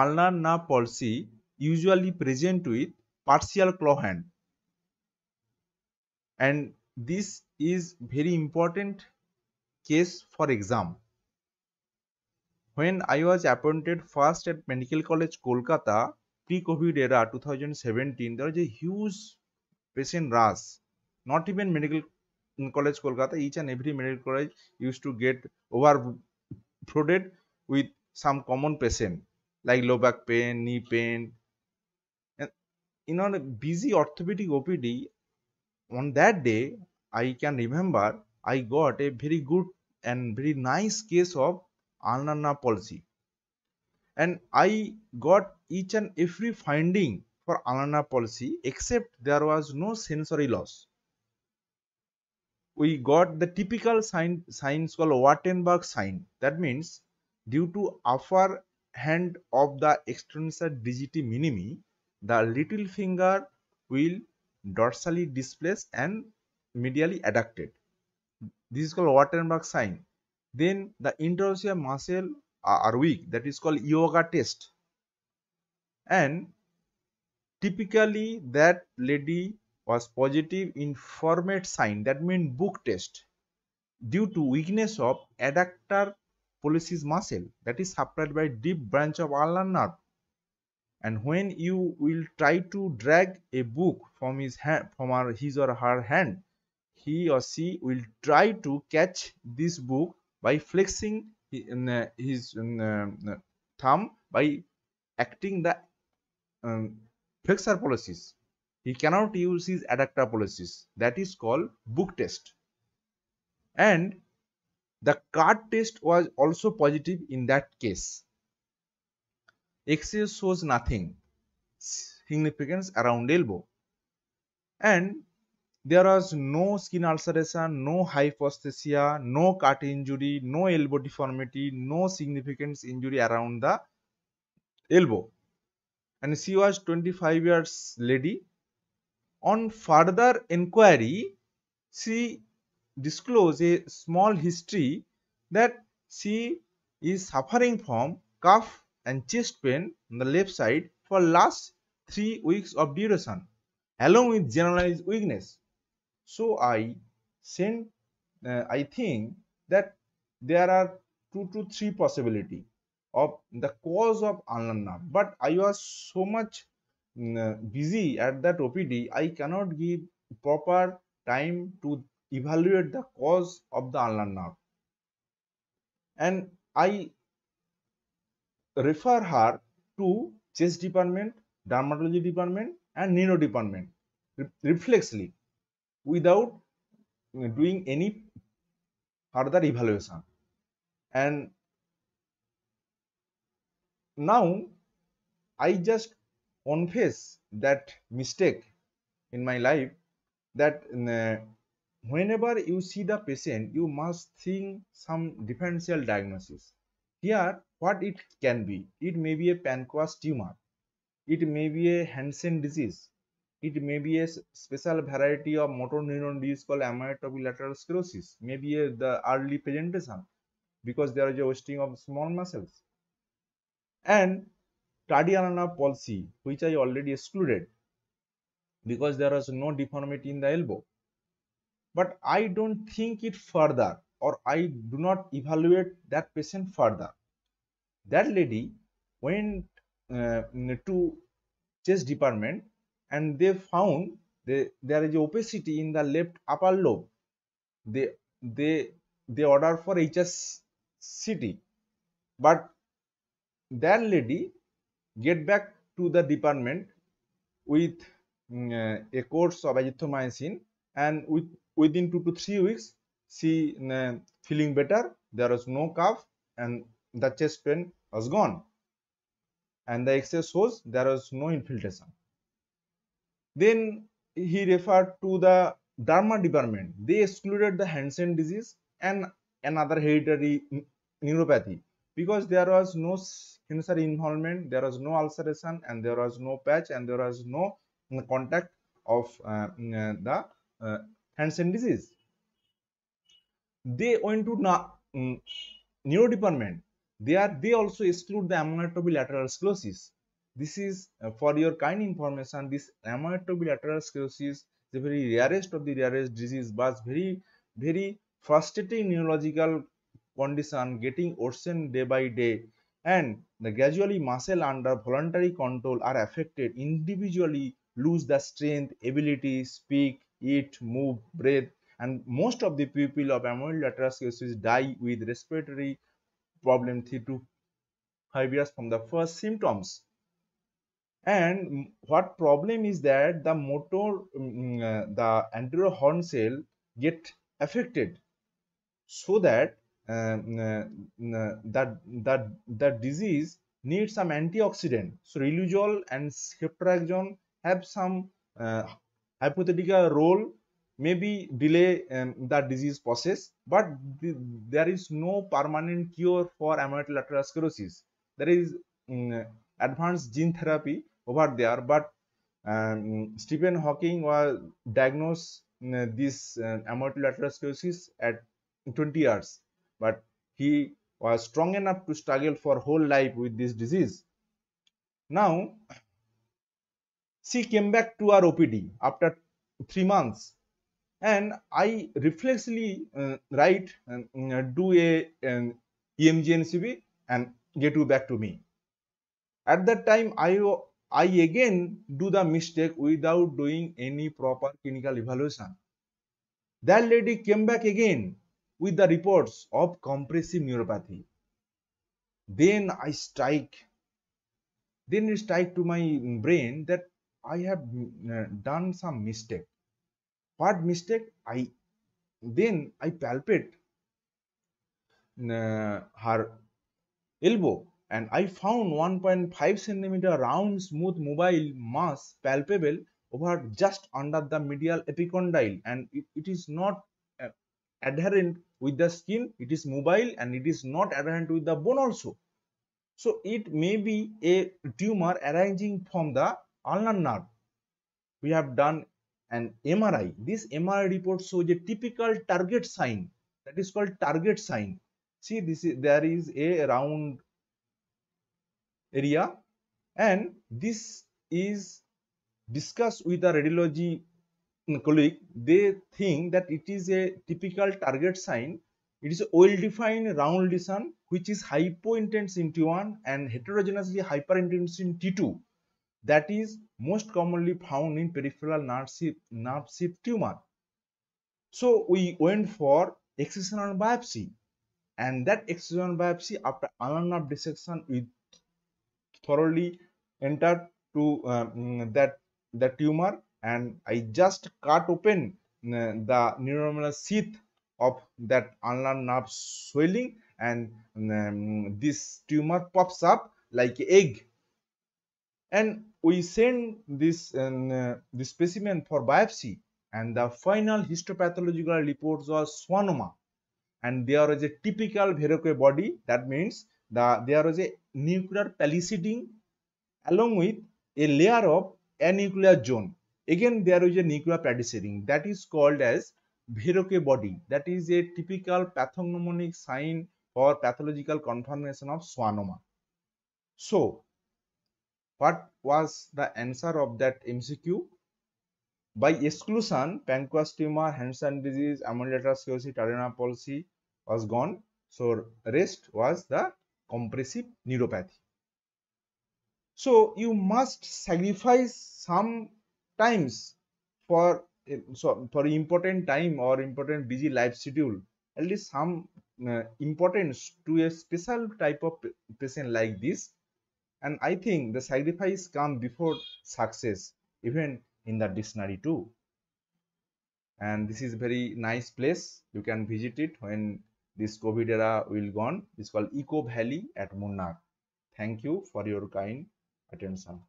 Ulnar nerve palsy usually present with partial claw hand and this is very important case for exam when I was appointed first at medical college Kolkata pre covid era two thousand seventeen there যে huge patient rush not even medical college Kolkata each and every medical college used to get over flooded with some common patient like low back pain, knee pain. And in a busy orthopedic OPD, on that day, I can remember I got a very good and very nice case of anana palsy. And I got each and every finding for anana palsy except there was no sensory loss. We got the typical sign, signs called Wattenberg sign. That means due to upper hand of the extensor digiti minimi, the little finger will dorsally displaced and medially adducted. This is called Wattenberg sign. Then the interosseous muscle are weak. That is called yoga test. And typically that lady was positive in format sign. That means book test due to weakness of adductor pollicis muscle that is supplied by deep branch of ulnar nerve and when you will try to drag a book from his hand from her, his or her hand he or she will try to catch this book by flexing uh, his uh, uh, thumb by acting the um, flexor pollicis he cannot use his adductor pollicis that is called book test and the card test was also positive in that case. X-ray shows nothing significance around elbow and there was no skin ulceration, no hyposthesia, no cut injury, no elbow deformity, no significant injury around the elbow. And she was 25 years lady. On further inquiry, she disclose a small history that she is suffering from cough and chest pain on the left side for last 3 weeks of duration along with generalized weakness so i uh, i think that there are 2 to 3 possibility of the cause of alanna but i was so much uh, busy at that opd i cannot give proper time to evaluate the cause of the ulnar and I refer her to chest department, dermatology department and neuro department re reflexly without doing any further evaluation and now I just confess that mistake in my life that uh, whenever you see the patient you must think some differential diagnosis here what it can be it may be a pancreas tumor it may be a hansen disease it may be a special variety of motor neuron disease called amyotrophic lateral sclerosis maybe a, the early presentation because there is a wasting of small muscles and tardiana palsy which i already excluded because there was no deformity in the elbow but I don't think it further or I do not evaluate that patient further. That lady went uh, to chest department and they found they, there is opacity in the left upper lobe. They they they order for HSCT, but that lady get back to the department with uh, a course of azithromycin and with within two to three weeks she uh, feeling better there was no cough and the chest pain was gone and the x-ray shows there was no infiltration then he referred to the Dharma department they excluded the hansen disease and another hereditary neuropathy because there was no sensory involvement there was no ulceration and there was no patch and there was no contact of uh, the uh, Hansen disease. They went to na um, neuro department. are. they also exclude the amyotrophic lateral sclerosis. This is uh, for your kind information. This amyotrophic lateral sclerosis the very rarest of the rarest disease, but very very frustrating neurological condition getting worse day by day and the gradually muscle under voluntary control are affected individually lose the strength ability speak eat, move, breathe. And most of the people of amyloid laterosclerosis die with respiratory problem three to five years from the first symptoms. And what problem is that the motor, um, uh, the anterior horn cell get affected, so that um, uh, mm, uh, uh that that disease needs some antioxidant. So riluzole and ceftriaxone have some uh, hypothetica role maybe delay um, the disease process but th there is no permanent cure for amyotrophic lateral sclerosis there is um, advanced gene therapy over there but um, stephen hawking was diagnosed uh, this uh, um, amyotrophic lateral sclerosis at 20 years but he was strong enough to struggle for whole life with this disease now she came back to our OPD after three months and I reflexly uh, write and uh, do a an EMG NCB and get you back to me. At that time, I I again do the mistake without doing any proper clinical evaluation. That lady came back again with the reports of compressive neuropathy. Then I strike. Then it strike to my brain that I have uh, done some mistake. What mistake? I then I palpate uh, her elbow and I found 1.5 centimeter round smooth mobile mass palpable over just under the medial epicondyle and it, it is not uh, adherent with the skin it is mobile and it is not adherent with the bone also so it may be a tumor arranging from the ulnar nerve we have done an MRI. This MRI report shows a typical target sign that is called target sign. See, this is there is a round area, and this is discussed with a radiology colleague. They think that it is a typical target sign. It is a well-defined round lesion which is hypointense in T1 and heterogeneously hyperintense in T2 that is most commonly found in peripheral nerve sheath, nerve sheath tumor. So we went for excisional biopsy and that excisional biopsy after ulnar nerve dissection we thoroughly entered to um, that tumor and I just cut open uh, the neuromuscular sheath of that ulnar nerve swelling and um, this tumor pops up like egg and we send this uh, this specimen for biopsy and the final histopathological reports was swanoma and there was a typical verruca body that means the there was a nuclear palisading along with a layer of anuclear zone again there is a nuclear palisading that is called as verruca body that is a typical pathognomonic sign for pathological confirmation of swanoma so what was the answer of that MCQ? By exclusion, pancreas tumor, Hansen disease, amyloidosis, tarina palsy was gone. So, rest was the compressive neuropathy. So, you must sacrifice some times for so for important time or important busy life schedule at least some uh, importance to a special type of patient like this and I think the sacrifice come before success even in the dictionary too and this is very nice place you can visit it when this covid era will gone it's called eco valley at munnar thank you for your kind attention